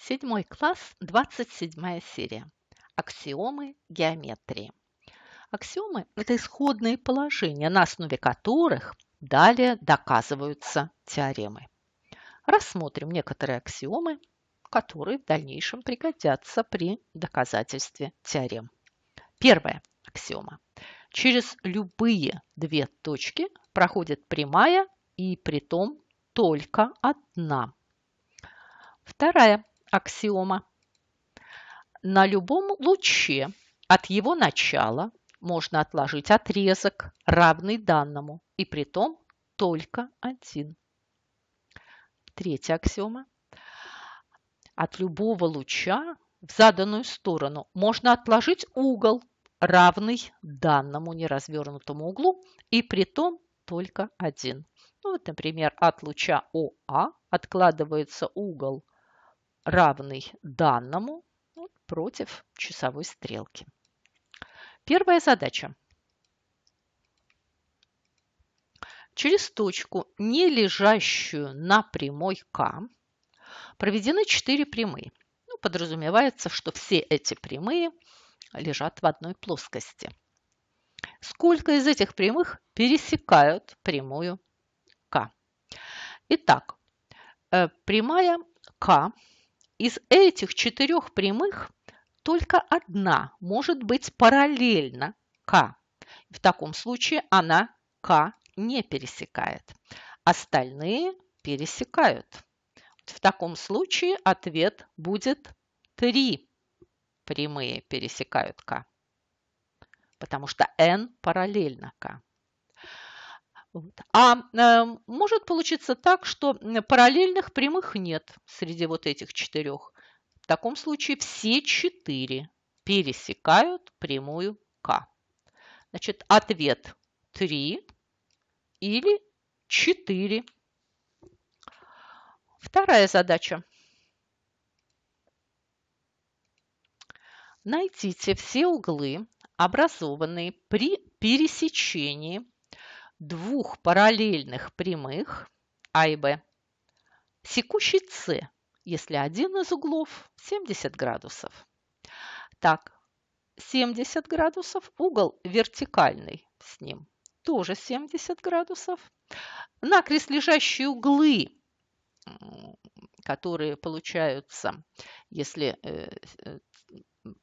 Седьмой класс, 27 серия. Аксиомы геометрии. Аксиомы – это исходные положения, на основе которых далее доказываются теоремы. Рассмотрим некоторые аксиомы, которые в дальнейшем пригодятся при доказательстве теорем. Первая аксиома. Через любые две точки проходит прямая и при том только одна. Вторая аксиома. На любом луче от его начала можно отложить отрезок, равный данному, и при том только один. Третья аксиома. От любого луча в заданную сторону можно отложить угол, равный данному неразвернутому углу, и при том только один. Ну, вот, например, от луча ОА откладывается угол равный данному ну, против часовой стрелки. Первая задача. Через точку, не лежащую на прямой К, проведены 4 прямые. Ну, подразумевается, что все эти прямые лежат в одной плоскости. Сколько из этих прямых пересекают прямую К? Итак, э, прямая К из этих четырех прямых только одна может быть параллельна К. В таком случае она К не пересекает. Остальные пересекают. В таком случае ответ будет 3 прямые пересекают К, потому что n параллельно К. А э, может получиться так, что параллельных прямых нет среди вот этих четырех. В таком случае все четыре пересекают прямую К. Значит, ответ 3 или 4. Вторая задача. Найдите все углы, образованные при пересечении двух параллельных прямых А и Б, секущей С, если один из углов 70 градусов. Так, 70 градусов, угол вертикальный с ним тоже 70 градусов. Накрест лежащие углы, которые получаются, если э, э,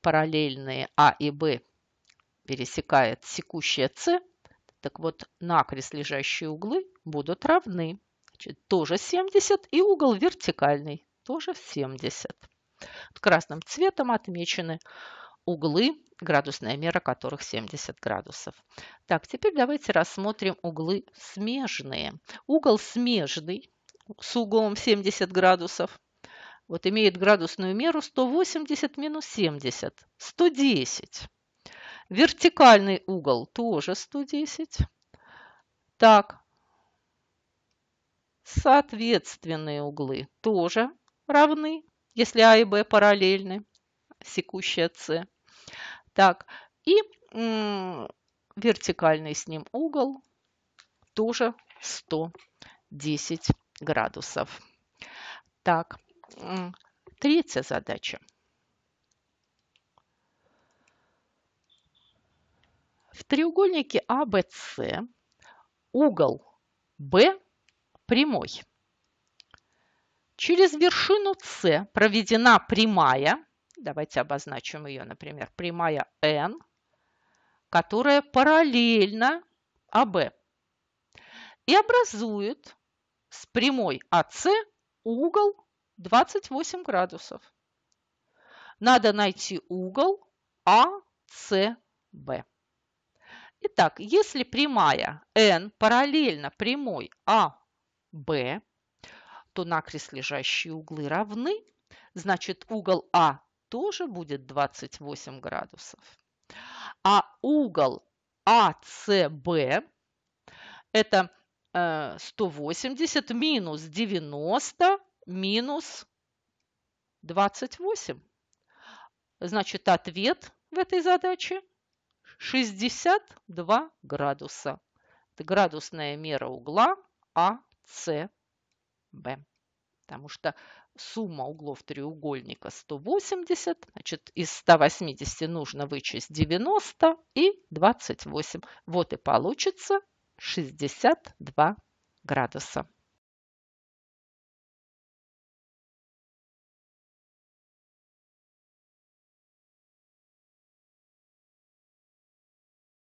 параллельные А и Б пересекает секущая С, так вот, накрест лежащие углы будут равны. Значит, тоже 70 и угол вертикальный, тоже 70. Красным цветом отмечены углы, градусная мера которых 70 градусов. Так, теперь давайте рассмотрим углы смежные. Угол смежный с углом 70 градусов вот имеет градусную меру 180 минус 70, 110. Вертикальный угол тоже 110. Так, соответственные углы тоже равны, если А и Б параллельны, секущая С. Так, и вертикальный с ним угол тоже 110 градусов. Так, третья задача – В треугольнике ABC а, угол B прямой. Через вершину С проведена прямая, давайте обозначим ее, например, прямая N, которая параллельна АБ и образует с прямой АС угол 28 градусов. Надо найти угол АСБ. Итак, если прямая n параллельно прямой AB, а, то накрест лежащие углы равны, значит угол А тоже будет 28 градусов. А угол АЦБ это 180 э, минус 90 минус 28. Значит, ответ в этой задаче – 62 градуса. Это градусная мера угла АЦБ. Потому что сумма углов треугольника 180, значит, из 180 нужно вычесть 90 и 28. Вот и получится 62 градуса.